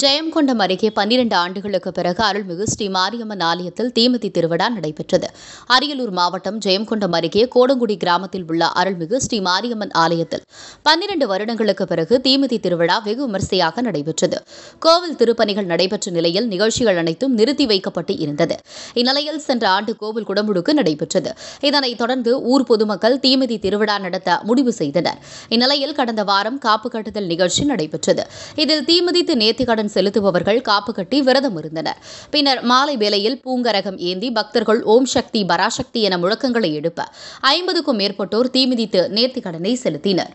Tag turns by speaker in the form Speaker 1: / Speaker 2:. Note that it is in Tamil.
Speaker 1: ஜெயங்கொண்டம் அருகே பன்னிரண்டு ஆண்டுகளுக்கு பிறகு அருள்மிகு ஸ்ரீ மாரியம்மன் ஆலயத்தில் தீமதி திருவிழா நடைபெற்றது அரியலூர் மாவட்டம் ஜெயங்கொண்டம் அருகே கோடங்குடி கிராமத்தில் உள்ள அருள்மிகு ஸ்ரீ மாரியம்மன் ஆலயத்தில் பன்னிரண்டு வருடங்களுக்கு பிறகு தீமதி திருவிழா வெகு விமர்சையாக நடைபெற்றது கோவில் திருப்பணிகள் நடைபெற்ற நிலையில் நிகழ்ச்சிகள் அனைத்தும் நிறுத்தி வைக்கப்பட்டு இருந்தது இந்நிலையில் சென்ற ஆண்டு கோவில் குடமுழுக்கு நடைபெற்றது இதனைத் தொடர்ந்து ஊர் பொதுமக்கள் தீமதி திருவிழா நடத்த முடிவு செய்தனர் இந்நிலையில் கடந்த வாரம் காப்பு கட்டுதல் நிகழ்ச்சி நடைபெற்றது இதில் தீமதித்து நேத்திகள் கடன் செலுத்துபவர்கள் காப்பு கட்டி விரதம் இருந்தனர் பின்னர் மாலை வேளையில் பூங்கரகம் ஏந்தி பக்தர்கள் ஓம் சக்தி பராசக்தி என முழக்கங்களை எடுப்ப ஐம்பதுக்கும் மேற்பட்டோர் தீமிதித்து கடனை செலுத்தினர்